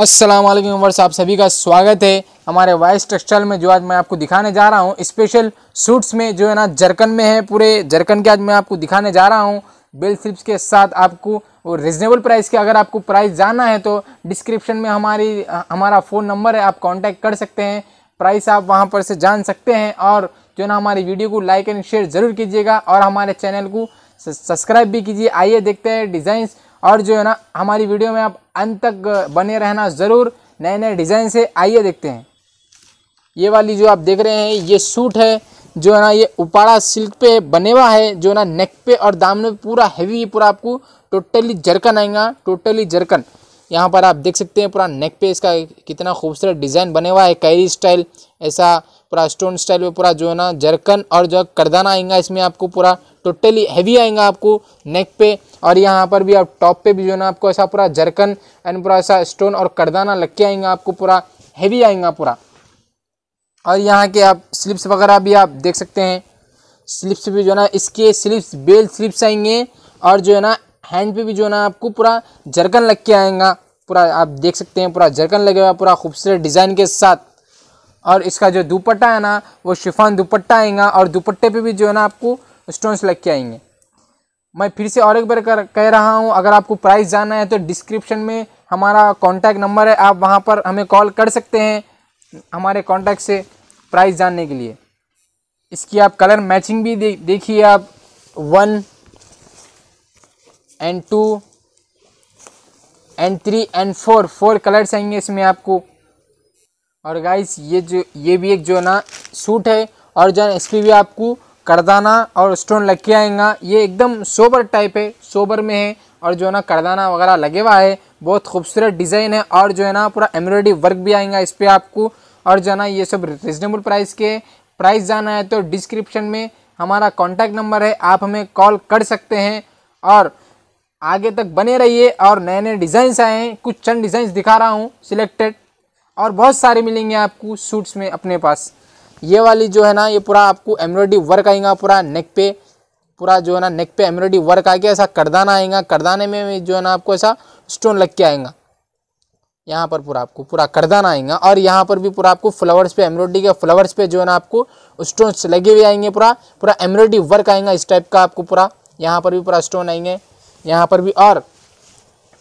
असलम उमर साहब सभी का स्वागत है हमारे वाइस टेक्सटाइल में जो आज मैं आपको दिखाने जा रहा हूँ स्पेशल सूट्स में जो है ना जरकन में है पूरे जरकन के आज मैं आपको दिखाने जा रहा हूँ बेल स्लिप्स के साथ आपको और रिजनेबल प्राइस के अगर आपको प्राइस जानना है तो डिस्क्रिप्शन में हमारी हमारा फ़ोन नंबर है आप कॉन्टैक्ट कर सकते हैं प्राइस आप वहाँ पर से जान सकते हैं और जो है ना हमारी वीडियो को लाइक एंड शेयर ज़रूर कीजिएगा और हमारे चैनल को सब्सक्राइब भी कीजिए आइए देखते हैं डिज़ाइंस और जो है ना हमारी वीडियो में आप अंत तक बने रहना ज़रूर नए नए डिज़ाइन से आइए देखते हैं ये वाली जो आप देख रहे हैं ये सूट है जो है ना ये उपाड़ा सिल्क पे बने हुआ है जो ना नेक पे और दामने पे पूरा हैवी पूरा आपको टोटली जरकन आएगा टोटली जरकन यहाँ पर आप देख सकते हैं पूरा नेक पे इसका कितना खूबसूरत डिज़ाइन बने हुआ है कैरी स्टाइल ऐसा पूरा स्टोन स्टाइल में पूरा जो है ना जरकन और जो करदाना आएगा इसमें आपको पूरा टोटली हैवी आएगा आपको नेक पे और यहाँ पर भी आप टॉप पे भी जो है ना आपको ऐसा पूरा जरकन एंड पूरा ऐसा स्टोन और करदाना लग के आएंगे आपको पूरा हैवी आएगा पूरा और यहाँ के आप स्लिप्स वगैरह भी आप देख सकते हैं स्लिप्स भी जो है ना इसके स्लिप्स बेल स्लिप्स आएंगे और जो है ना हैंड पे भी जो है ना आपको पूरा जरकन लग के आएगा पूरा आप देख सकते हैं पूरा जरकन लगे हुआ पूरा खूबसूरत डिज़ाइन के साथ और इसका जो दुपट्टा है ना वो शिफान दुपट्टा आएगा और दुपट्टे पे भी जो है ना आपको स्टोन्स लग के आएंगे मैं फिर से और एक बार कर, कह रहा हूँ अगर आपको प्राइस जानना है तो डिस्क्रिप्शन में हमारा कॉन्टैक्ट नंबर है आप वहाँ पर हमें कॉल कर सकते हैं हमारे कॉन्टैक्ट से प्राइस जानने के लिए इसकी आप कलर मैचिंग भी दे, देखिए आप one and two and three and four four colours आएंगे इसमें आपको और गाइस ये जो ये भी एक जो ना सूट है और जो एस पी भी आपको करदाना और स्टोन लग के आएगा ये एकदम सोबर टाइप है सोबर में है और जो है ना करदाना वगैरह लगे हुआ है बहुत खूबसूरत डिज़ाइन है और जो है ना पूरा एम्ब्रॉयडरी वर्क भी आएगा इस पर आपको और जो है ना ये सब रिजनेबल प्राइस के प्राइस जाना है तो डिस्क्रिप्शन में हमारा कॉन्टैक्ट नंबर है आप हमें कॉल कर सकते हैं और आगे तक बने रहिए और नए नए डिज़ाइंस आए हैं कुछ चंद डिज़ाइंस दिखा रहा हूँ सिलेक्टेड और बहुत सारे मिलेंगे आपको सूट्स में अपने पास ये वाली जो है ना ये पूरा आपको एम्ब्रॉयडरी वर्क आएगा पूरा नेक पे पूरा जो है ना नेक पे एम्ब्रॉयडरी वर्क आके ऐसा करदाना आएगा करदाने में जो है ना आपको ऐसा स्टोन लग के आएगा यहाँ पर पूरा आपको पूरा करदाना आएगा और यहाँ पर भी पूरा आपको फ्लावर्स पे एम्ब्रॉयडरी के फ्लावर्स पे जो है ना आपको स्टोन लगे हुए आएंगे पूरा पूरा एम्ब्रॉयडरी वर्क आएगा इस टाइप का आपको पूरा यहाँ पर भी पूरा स्टोन आएंगे यहाँ पर भी और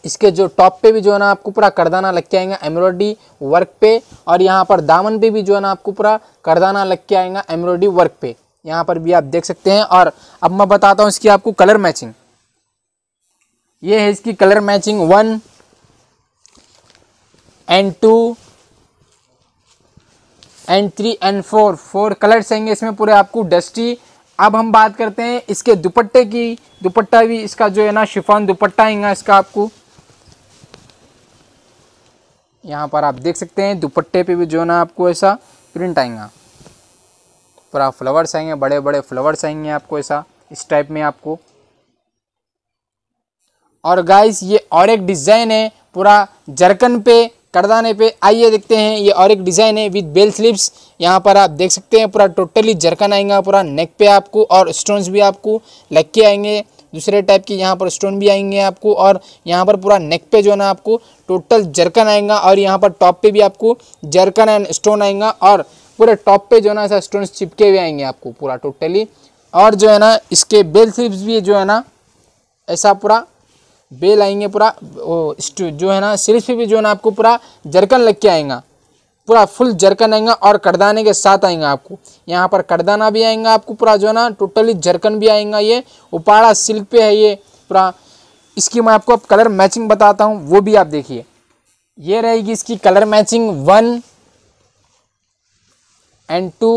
इसके जो टॉप पे भी जो है ना आपको पूरा करदाना लग के आएगा एम्ब्रॉयडरी वर्क पे और यहाँ पर दामन पे भी जो है ना आपको पूरा करदाना लग के आएगा एम्ब्रॉयडरी वर्क पे यहाँ पर भी आप देख सकते हैं और अब मैं बताता हूँ इसकी आपको कलर मैचिंग ये है इसकी colour matching one and two and three and four four colours आएंगे इसमें पूरे आपको डस्टी अब हम बात करते हैं इसके दुपट्टे की दुपट्टा भी इसका जो है ना शिफॉन दुपट्टा आएगा इसका आपको यहाँ पर आप देख सकते हैं दुपट्टे पे भी जो ना आपको ऐसा प्रिंट आएगा पूरा फ्लावर्स आएंगे बड़े बड़े फ्लावर्स आएंगे आपको ऐसा इस टाइप में आपको और गाइस ये और एक डिज़ाइन है पूरा जरकन पे करदाने पे आइए देखते हैं ये और एक डिज़ाइन है विद बेल स्लीव्स यहाँ पर आप देख सकते हैं पूरा टोटली जरकन आएगा पूरा नेक पे आपको और स्टोन्स भी आपको लग के आएंगे दूसरे टाइप की यहाँ पर स्टोन भी आएंगे आपको और यहाँ पर पूरा नेक पे जो है ना आपको टोटल जरकन आएगा और यहाँ पर टॉप पे भी आपको जरकन एंड स्टोन आएगा और पूरे टॉप पे जो है ना ऐसा स्टोन चिपके हुए आएंगे आपको पूरा टोटली और जो है ना इसके बेल स्लिप्स भी जो है ना ऐसा पूरा बेल आएंगे पूरा जो है ना सिर्फ भी जो है ना आपको पूरा जरकन लग के आएगा पूरा फुल जरकन आएगा और करदाने के साथ आएगा आपको यहाँ पर करदाना भी आएगा आपको पूरा जो है ना टोटली जरकन भी आएगा ये उपाड़ा सिल्क पे है ये पूरा इसकी मैं आपको अब कलर मैचिंग बताता हूँ वो भी आप देखिए ये रहेगी इसकी colour matching one and two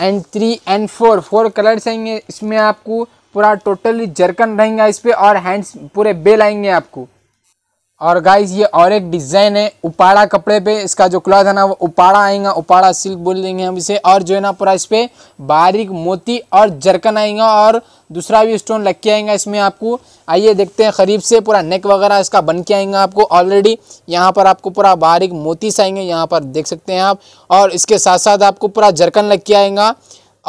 and three and four four colours आएंगे इसमें आपको पूरा टोटली जरकन रहेगा इस पर और हैंड्स पूरे बेल आएंगे आपको और गाइज ये और एक डिज़ाइन है उपाड़ा कपड़े पे इसका जो क्लॉथ है ना वो उपाड़ा आएगा उपाड़ा सिल्क बोल देंगे हम इसे और जो है ना पूरा इस पर बारीक मोती और जरकन आएगा और दूसरा भी स्टोन लग के आएगा इसमें आपको आइए देखते हैं खरीब से पूरा नेक वगैरह इसका बन के आएगा आपको ऑलरेडी यहाँ पर आपको पूरा बारीक मोती से आएंगे यहाँ पर देख सकते हैं आप और इसके साथ साथ आपको पूरा जरकन लग के आएगा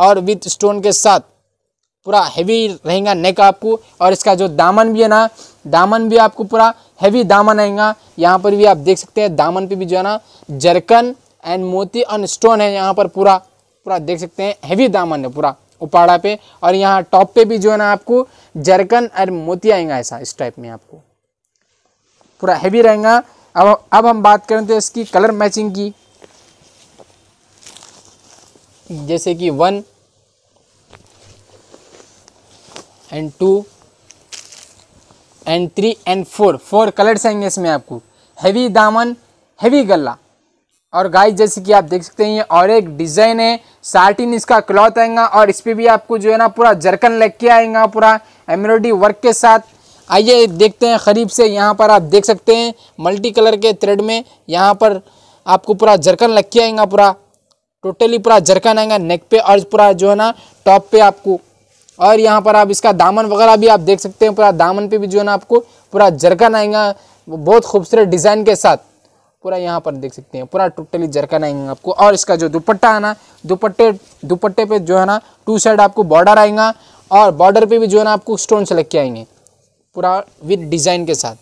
और विथ स्टोन के साथ पूरा हैवी रहेगा नेक आपको और इसका जो दामन भी है ना दामन भी आपको पूरा हैवी दामन आएगा यहाँ पर भी आप देख सकते हैं दामन पे भी जो है ना जरकन एंड मोती ऑन स्टोन है यहाँ पर पूरा पूरा देख सकते हैं हैवी दामन है पूरा उपाड़ा पे और यहाँ टॉप पे भी जो है ना आपको जरकन एंड मोती आएगा ऐसा इस टाइप में आपको पूरा हैवी रहेगा अब अब हम बात करें तो इसकी कलर मैचिंग की जैसे कि one and two and three and four four colours आएंगे इसमें आपको हैवी दामन हैवी गला और गाइस जैसे कि आप देख सकते हैं ये और एक डिज़ाइन है साटिन इसका क्लॉथ आएगा और इस पर भी आपको जो है ना पूरा जरकन लग के आएगा पूरा एम्ब्रॉयडरी वर्क के साथ आइए देखते हैं खरीब से यहाँ पर आप देख सकते हैं मल्टी कलर के थ्रेड में यहाँ पर आपको पूरा जरकन लग के आएगा पूरा टोटली पूरा जरकन आएगा नेक पे और पूरा जो है ना टॉप पे आपको और यहाँ पर आप इसका दामन वगैरह भी आप देख सकते हैं पूरा दामन पे भी जो है ना आपको पूरा जरकन आएगा बहुत खूबसूरत डिज़ाइन के साथ पूरा यहाँ पर देख सकते हैं पूरा टोटली जरकन आएंगे आपको और इसका जो दुपट्टा है ना दुपट्टे दुपट्टे पे जो है ना टू साइड आपको बॉर्डर आएगा और बॉर्डर पे भी जो है ना आपको स्टोन से लग के आएंगे पूरा विद डिज़ाइन के साथ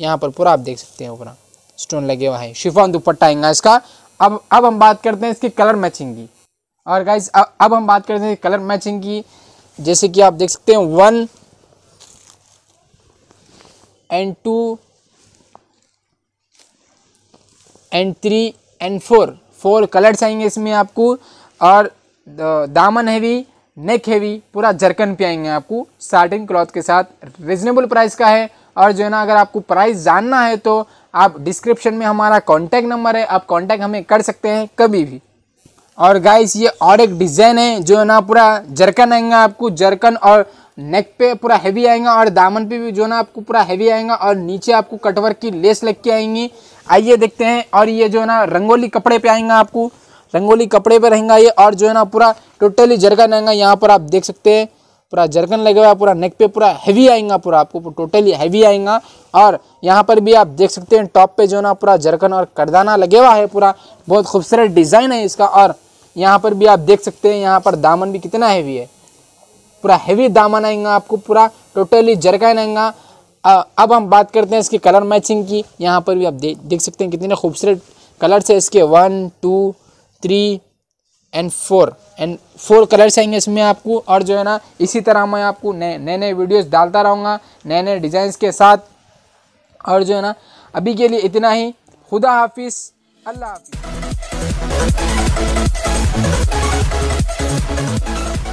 यहाँ पर पूरा आप देख सकते हैं पूरा स्टोन लगे हुआ है शिफॉन दुपट्टा आएगा इसका अब अब हम बात करते हैं इसकी कलर मैचिंग की और गाइज अब हम बात करते हैं कलर मैचिंग की जैसे कि आप देख सकते हैं one and two and three and four four colours आएंगे इसमें आपको और दामन हैवी नेक हैवी पूरा जरकन पे आएंगे आपको सार्टिन क्लॉथ के साथ रिजनेबल प्राइस का है और जो है ना अगर आपको प्राइस जानना है तो आप डिस्क्रिप्शन में हमारा कॉन्टैक्ट नंबर है आप कॉन्टैक्ट हमें कर सकते हैं कभी भी और गाइस ये और एक डिज़ाइन है जो है ना पूरा जरकन आएगा आपको जरकन और नेक पे पूरा हैवी आएगा और दामन पे भी जो ना आपको पूरा हैवी आएगा और नीचे आपको कटवर की लेस लग के आएंगी आइए देखते हैं और ये जो है ना रंगोली कपड़े पे आएगा आपको रंगोली कपड़े पे रहेगा ये और जो है ना पूरा टोटली जरकन आएगा यहाँ पर आप देख सकते हैं पूरा जर्कन लगे हुआ पूरा नेक पे पूरा हैवी आएगा पूरा आपको टोटली हैवी आएगा और यहाँ पर भी आप देख सकते हैं टॉप पे जो ना पूरा जर्कन और करदाना लगे हुआ है पूरा बहुत खूबसूरत डिज़ाइन है इसका और यहाँ पर भी आप देख सकते हैं यहाँ पर दामन भी कितना हैवी है पूरा हैवी दामन आएगा आपको पूरा टोटली जर्कन आएगा अब हम बात करते हैं इसकी कलर मैचिंग की यहाँ पर भी आप देख सकते हैं कितने खूबसूरत कलर्स है इसके one two three and four and four colours आएंगे इसमें आपको और जो है ना इसी तरह मैं आपको नए नए नए वीडियोस डालता रहूँगा नए नए डिज़ाइंस के साथ और जो है ना अभी के लिए इतना ही खुदा हाफिज़ अल्लाह हाफिज़